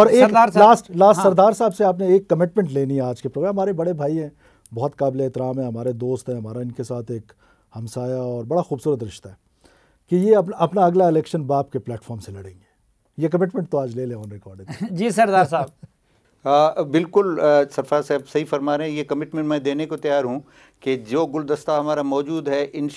और एक last last हाँ। सरदार साहब से आपने एक कमिटमेंट लेनी है आज के प्रोग्राम हमारे बड़े भाई हैं बहुत काबिल एहतराम है हमारे दोस्त हैं हमारा इनके साथ एक हमसाया और बड़ा खूबसूरत रिश्ता है कि ये अपना अपना अगला इलेक्शन बाप के प्लेटफॉर्म से लड़ेंगे ये कमिटमेंट तो आज ले लें ऑन रिकॉर्डिंग जी सरदार साहब आ, बिल्कुल सरफराज साहब सही फरमा रहे हैं ये कमिटमेंट मैं देने को तैयार हूँ कि जो गुलदस्ता हमारा मौजूद है इन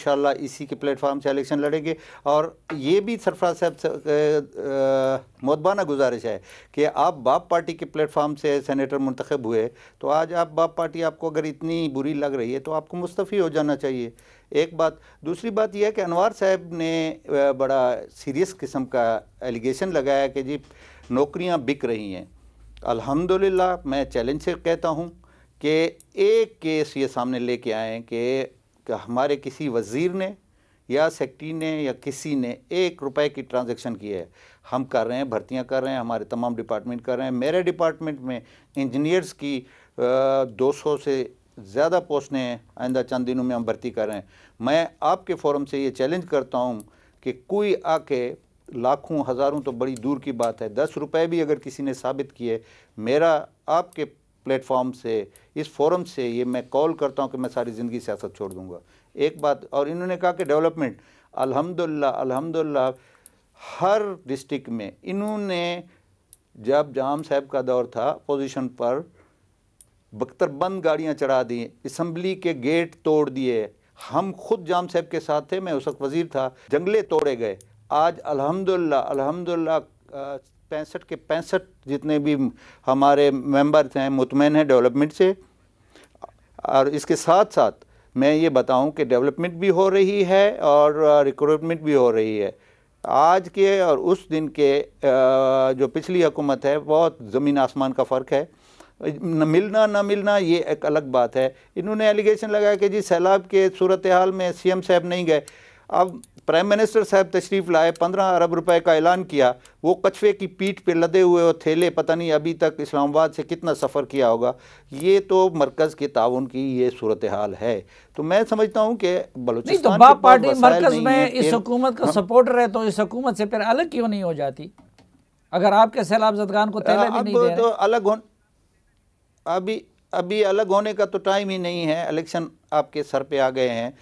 इसी के प्लेटफार्म से इलेक्शन लड़ेंगे और ये भी सरफराज साहब मतबाना गुजारिश है कि आप बाप पार्टी के प्लेटफार्म से सेनेटर मंतखब हुए तो आज आप बाप पार्टी आपको अगर इतनी बुरी लग रही है तो आपको मुस्तफ़ी हो जाना चाहिए एक बात दूसरी बात यह है कि अनवार साहब ने बड़ा सीरियस किस्म का एलिगेशन लगाया कि जी नौकरियाँ बिक रही हैं अल्हम्दुलिल्लाह मैं चैलेंज से कहता हूँ कि एक केस ये सामने लेके आए कि, कि हमारे किसी वज़ीर ने या सेक्टरी ने या किसी ने एक रुपए की ट्रांजैक्शन की है हम कर रहे हैं भर्तियां कर रहे हैं हमारे तमाम डिपार्टमेंट कर रहे हैं मेरे डिपार्टमेंट में इंजीनियर्स की दो सौ से ज़्यादा पोस्टें हैं आइंदा चंद दिनों में हम भर्ती कर रहे हैं मैं आपके फोरम से ये चैलेंज करता हूँ कि कोई आके लाखों हज़ारों तो बड़ी दूर की बात है दस रुपए भी अगर किसी ने साबित किए मेरा आपके प्लेटफॉर्म से इस फोरम से ये मैं कॉल करता हूँ कि मैं सारी ज़िंदगी सियासत छोड़ दूँगा एक बात और इन्होंने कहा कि डेवलपमेंट अल्हम्दुलिल्लाह अल्हम्दुलिल्लाह हर डिस्ट्रिक्ट में इन्होंने जब जाम साहब का दौर था अपोजिशन पर बख्तरबंद गाड़ियाँ चढ़ा दी इसम्बली के गेट तोड़ दिए हम खुद जाम साहब के साथ थे मैं उस वक्त वज़ीर था जंगले तोड़े गए आज अल्हम्दुलिल्लाह अल्हम्दुलिल्लाह पैंसठ के पैंसठ जितने भी हमारे मेंबर हैं मुतमिन हैं डेवलपमेंट से और इसके साथ साथ मैं ये बताऊं कि डेवलपमेंट भी हो रही है और रिक्रूटमेंट भी हो रही है आज के और उस दिन के जो पिछली हुकूमत है बहुत ज़मीन आसमान का फ़र्क है न मिलना ना मिलना ये एक अलग बात है इन्होंने एलिगेशन लगाया कि जी सैलाब के सूरत हाल में सीएम साहब नहीं गए अब प्राइम मिनिस्टर साहब तशरीफ़ लाए पंद्रह अरब रुपए का ऐलान किया वो कछुए की पीठ पे लदे हुए और थैले पता नहीं अभी तक इस्लामाबाद से कितना सफ़र किया होगा ये तो मरकज़ के ताउन की ये सूरत हाल है तो मैं समझता हूँ कि बलूचिस्तान तो पार्टी मरकज़ में इस हुकूमत का हाँ। सपोर्टर है तो इस हुकूमत से फिर अलग क्यों नहीं हो जाती अगर आपके सैलाब जदगान को थैले तो अलग हो अभी अभी अलग होने का तो टाइम ही नहीं है इलेक्शन आपके सर पर आ गए हैं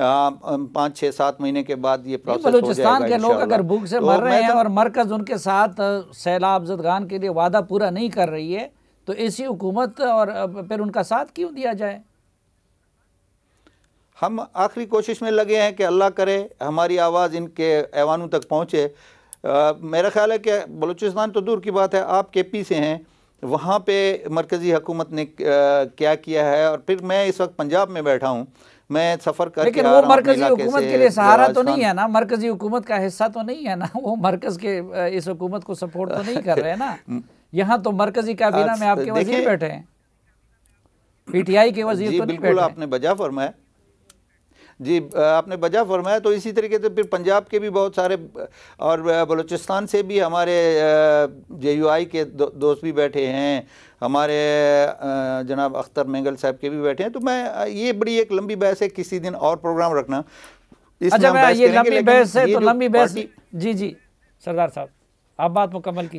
पाँच छः सात महीने के बाद ये बलोचिस्तान के लोग अगर भूख से तो मर रहे हैं तो- और मरकज़ उनके साथ सैलाब जदगान के लिए वादा पूरा नहीं कर रही है तो ऐसी हुकूमत और फिर उनका साथ क्यों दिया जाए हम आखिरी कोशिश में लगे हैं कि अल्लाह करे हमारी आवाज़ इनके ऐवानों तक पहुँचे मेरा ख्याल है कि बलूचिस्तान तो दूर की बात है आप के पी से हैं वहाँ पे मरकज़ी हुकूमत ने क्या किया है और फिर मैं इस वक्त पंजाब में बैठा हूँ मैं सफर कर लेकिन वो मरकजी हुकूमत के लिए सहारा तो नहीं है ना मरकजी हुकूमत का हिस्सा तो नहीं है ना वो मरकज के इस हुकूमत को सपोर्ट तो नहीं कर रहे हैं ना यहाँ तो मरकजी काबीना में आपके वजीर बैठे हैं पीटीआई के वजीर तो बिल्कुल आपने बजा फरमाया जी आपने बजा फरमाया तो इसी तरीके से फिर पंजाब के भी बहुत सारे और बलूचिस्तान से भी हमारे जे यू आई के दो, दोस्त भी बैठे हैं हमारे जनाब अख्तर मेंगल साहब के भी बैठे हैं तो मैं ये बड़ी एक लंबी बहस है किसी दिन और प्रोग्राम रखना अच्छा ये तो लंबी बहस है तो लंबी बहस जी जी सरदार साहब आप बात मुकम्मल की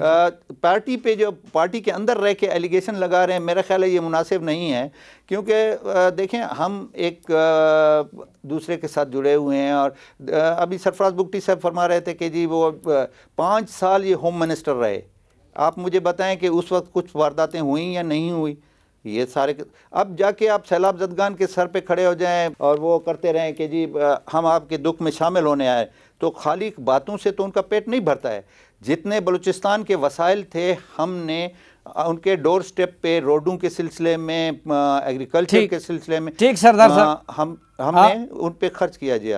पार्टी पे जो पार्टी के अंदर रह के एलिगेशन लगा रहे हैं मेरा ख्याल है ये मुनासिब नहीं है क्योंकि देखें हम एक दूसरे के साथ जुड़े हुए हैं और अभी सरफराज बुगटी साहब फरमा रहे थे कि जी वो पाँच साल ये होम मिनिस्टर रहे आप मुझे बताएं कि उस वक्त कुछ वारदातें हुई या नहीं हुई ये सारे अब जाके आप सैलाब जदगान के सर पे खड़े हो जाएं और वो करते रहें कि जी हम आपके दुख में शामिल होने आए तो खाली बातों से तो उनका पेट नहीं भरता है जितने बलूचिस्तान के वसाइल थे हमने उनके डोर स्टेप पे रोडों के सिलसिले में एग्रीकल्चर के सिलसिले में ठीक सरदार हम हमने उन पर खर्च किया जी